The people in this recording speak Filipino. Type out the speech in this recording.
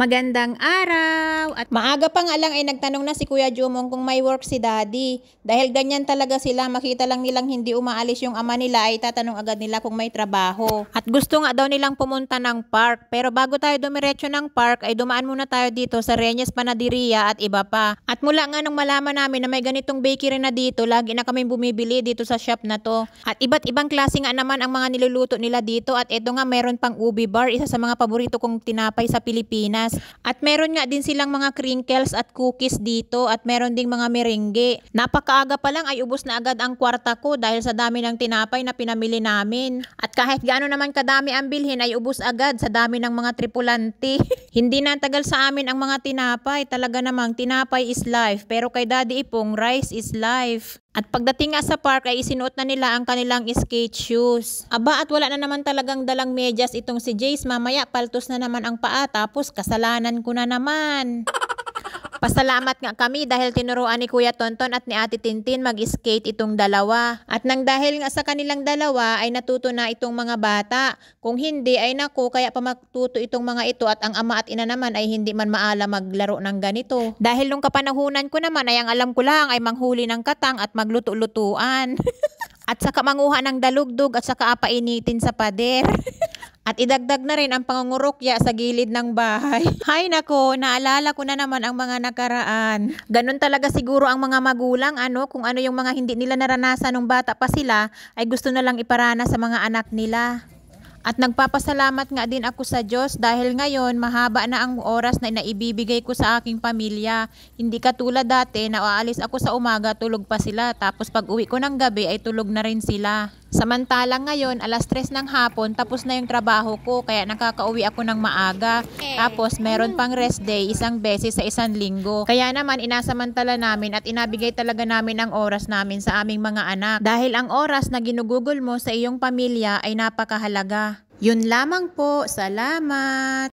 Magandang araw! At Maaga pa nga lang ay nagtanong na si Kuya Jumong kung may work si Daddy. Dahil ganyan talaga sila, makita lang nilang hindi umaalis yung ama nila ay tatanong agad nila kung may trabaho. At gusto nga daw nilang pumunta ng park. Pero bago tayo dumiretso ng park ay dumaan muna tayo dito sa Reyes Panaderia at iba pa. At mula nga nung malaman namin na may ganitong bakery na dito, lagi na kami bumibili dito sa shop na to. At iba't ibang klase nga naman ang mga niluluto nila dito at ito nga meron pang ubi bar, isa sa mga paborito kong tinapay sa Pilipinas. Pilipinas. At meron nga din silang mga crinkles at cookies dito at meron ding mga merengue. Napakaaga pa lang ay ubos na agad ang kwarta ko dahil sa dami ng tinapay na pinamili namin. At kahit gaano naman kadami ang bilhin ay ubos agad sa dami ng mga tripulante. Hindi na tagal sa amin ang mga tinapay. Talaga namang tinapay is life pero kay Daddy Ipong rice is life. At pagdating nga sa park ay isinuot na nila ang kanilang skate shoes. Aba at wala na naman talagang dalang medyas itong si Jace. Mamaya paltos na naman ang paa tapos kasalanan ko na naman. Pasalamat nga kami dahil tinuruan ni Kuya Tonton at ni Ate Tintin mag-skate itong dalawa. At nang dahil nga sa kanilang dalawa ay natuto na itong mga bata. Kung hindi ay naku kaya pa magtuto itong mga ito at ang ama at ina naman ay hindi man maala maglaro ng ganito. Dahil nung kapanahunan ko naman ay ang alam ko lang ay manghuli ng katang at magluto-lutuan. at saka manguha ng dalugdog at saka apainitin sa pader. At idagdag na rin ang pangungurokya sa gilid ng bahay. Hay nako, naalala ko na naman ang mga nakaraan. Ganun talaga siguro ang mga magulang, ano, kung ano yung mga hindi nila naranasan nung bata pa sila, ay gusto na lang iparana sa mga anak nila. At nagpapasalamat nga din ako sa Diyos dahil ngayon mahaba na ang oras na inaibibigay ko sa aking pamilya. Hindi katulad dati na aalis ako sa umaga tulog pa sila tapos pag uwi ko ng gabi ay tulog na rin sila. Samantalang ngayon alas 3 ng hapon tapos na yung trabaho ko kaya nakakauwi ako ng maaga. Tapos meron pang rest day isang beses sa isang linggo. Kaya naman inasamantala namin at inabigay talaga namin ang oras namin sa aming mga anak. Dahil ang oras na ginugugol mo sa iyong pamilya ay napakahalaga. Yun lamang po. Salamat!